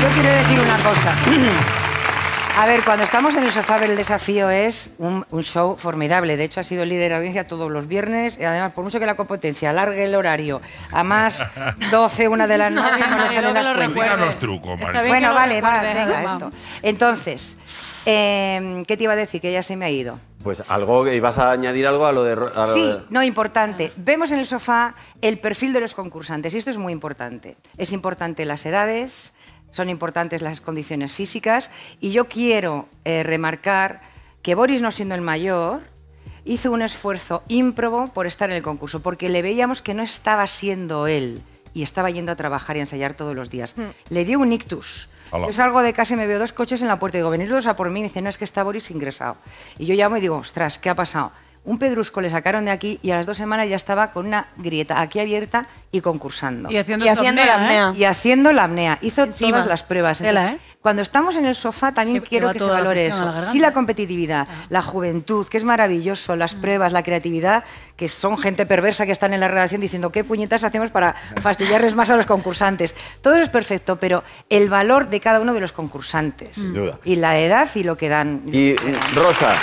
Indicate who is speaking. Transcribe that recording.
Speaker 1: yo, quiero decir una cosa. A ver, cuando estamos en el sofá, el desafío es un, show formidable. De hecho, ha sido líder de audiencia todos los viernes. Y además, por mucho que la competencia alargue el horario a más 12, una de las nueve, no le salen las cuentas. los trucos, Bueno, vale, va, venga, esto. Entonces, em, ¿qué te iba a decir? Que ya se me ha ido. Pues algo, ¿ibas a añadir algo a lo de...? sí, no, importante. Vemos en el sofá el perfil de los concursantes y esto es muy importante. Es importante las edades, son importantes las condiciones físicas y yo quiero eh, remarcar que Boris, no siendo el mayor, hizo un esfuerzo ímprobo por estar en el concurso, porque le veíamos que no estaba siendo él y estaba yendo a trabajar y a ensayar todos los días. Hmm. Le dio un ictus. es algo salgo de casa y me veo dos coches en la puerta y digo, venirlos a por mí. Y me dice, no, es que está Boris ingresado. Y yo llamo y digo, ostras, ¿qué ha pasado? un pedrusco le sacaron de aquí y a las dos semanas ya estaba con una grieta aquí abierta y concursando. Y haciendo, la apnea. Y haciendo la apnea. Hizo todas las pruebas. ¿eh? Cuando estamos en el sofá también quiero que, se valore eso. sí la competitividad, ah. la juventud, que es maravilloso, las mm. pruebas, la creatividad, que son gente perversa que están en la relación diciendo qué puñetas hacemos para fastidiarles más a los concursantes. Todo es perfecto, pero el valor de cada uno de los concursantes. Y la edad y lo que dan. Y, eh, Rosa.